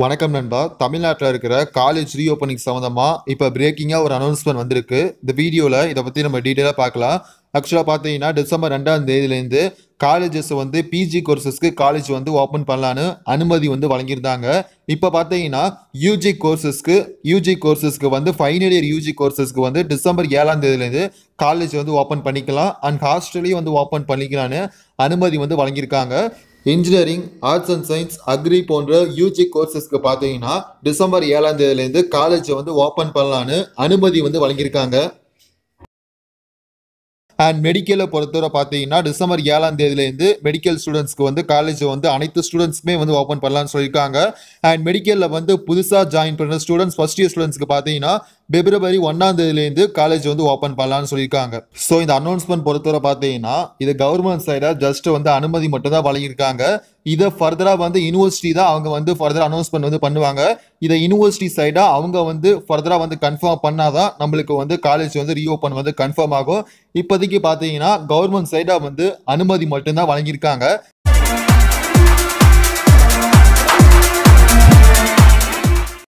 வணக்கம் நண்பா தமிழ்நாட்டில் இருக்கிற காலேஜ் ரீஓப்பனிங் சம்மந்தமாக இப்போ பிரேக்கிங்காக ஒரு அனௌன்ஸ்மெண்ட் வந்திருக்கு இந்த வீடியோவில் இதை பற்றி நம்ம டீட்டெயிலாக பார்க்கலாம் ஆக்சுவலாக பார்த்தீங்கன்னா டிசம்பர் ரெண்டாம் தேதியிலேருந்து காலேஜஸ் வந்து பிஜி கோர்சஸ்க்கு காலேஜ் வந்து ஓப்பன் பண்ணலான்னு அனுமதி வந்து வழங்கியிருந்தாங்க இப்போ பார்த்தீங்கன்னா யூஜி கோர்சஸ்க்கு யூஜி கோர்சஸ்க்கு வந்து ஃபைனல் இயர் யூஜி கோர்சஸ்க்கு வந்து டிசம்பர் ஏழாம் தேதியிலேருந்து காலேஜ் வந்து ஓப்பன் பண்ணிக்கலாம் அண்ட் ஹாஸ்டலையும் வந்து ஓப்பன் பண்ணிக்கலான்னு அனுமதி வந்து வழங்கியிருக்காங்க engineering arts and science agri போன்ற யூஜி கோர்சஸ்க்கு பார்த்தீங்கன்னா டிசம்பர் ஏழாம் தேதியிலேருந்து காலேஜை வந்து ஓப்பன் பண்ணலான்னு அனுமதி வந்து வழங்கியிருக்காங்க அண்ட் மெடிக்கலை பொறுத்தவரை பார்த்தீங்கன்னா டிசம்பர் ஏழாம் தேதியிலேருந்து மெடிக்கல் ஸ்டூடெண்ட்ஸ்க்கு வந்து காலேஜ் வந்து அனைத்து ஸ்டூடெண்ட்ஸுமே வந்து ஓப்பன் பண்ணலான்னு சொல்லியிருக்காங்க அண்ட் மெடிக்கலில் வந்து புதுசாக ஜாயின் பண்ணுற ஸ்டூடெண்ட்ஸ் ஃபஸ்ட் இயர் ஸ்டூடெண்ட்ஸ்க்கு பார்த்தீங்கன்னா பிப்ரவரி ஒன்றாம் தேதியிலேருந்து காலேஜ் வந்து ஓப்பன் பண்ணலான்னு சொல்லியிருக்காங்க ஸோ இந்த அனௌன்ஸ்மெண்ட் பொறுத்தவரை பார்த்தீங்கன்னா இது கவர்மெண்ட் சைடாக ஜஸ்ட் வந்து அனுமதி மட்டும் தான் வழங்கியிருக்காங்க இதை ஃபர்தராக வந்து யூனிவர்சிட்டி தான் அவங்க வந்து ஃபர்தராக அனௌன்ஸ்மெண்ட் வந்து பண்ணுவாங்க இதை யூனிவர்சிட்டி சைடாக அவங்க வந்து ஃபர்தராக வந்து கன்ஃபார்ம் பண்ணால் தான் நம்மளுக்கு வந்து காலேஜ் வந்து ரீஓப்பன் வந்து கன்ஃபார்ம் ஆகும் இப்போதைக்கு பார்த்தீங்கன்னா கவர்மெண்ட் சைடாக வந்து அனுமதி மட்டும்தான் வழங்கியிருக்காங்க